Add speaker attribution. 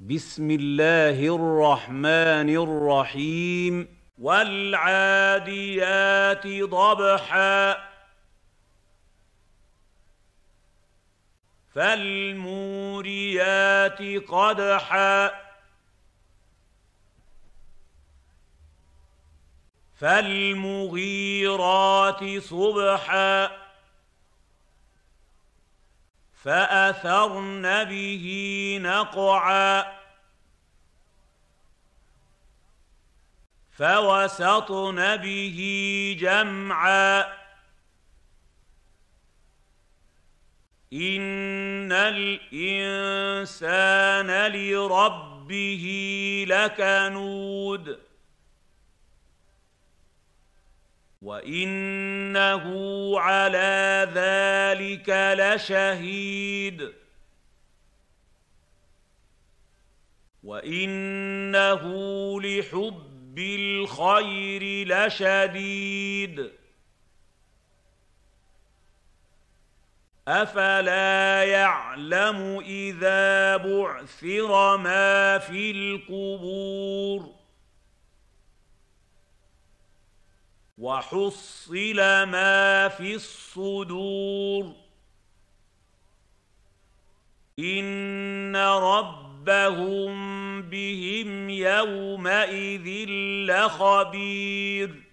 Speaker 1: بسم الله الرحمن الرحيم والعاديات ضبحا فالموريات قدحا فالمغيرات صبحا فأثرن به نقعا فوسطن به جمعا إن الإنسان لربه لكنود وانه على ذلك لشهيد وانه لحب الخير لشديد افلا يعلم اذا بعثر ما في القبور وحصل ما في الصدور ان ربهم بهم يومئذ لخبير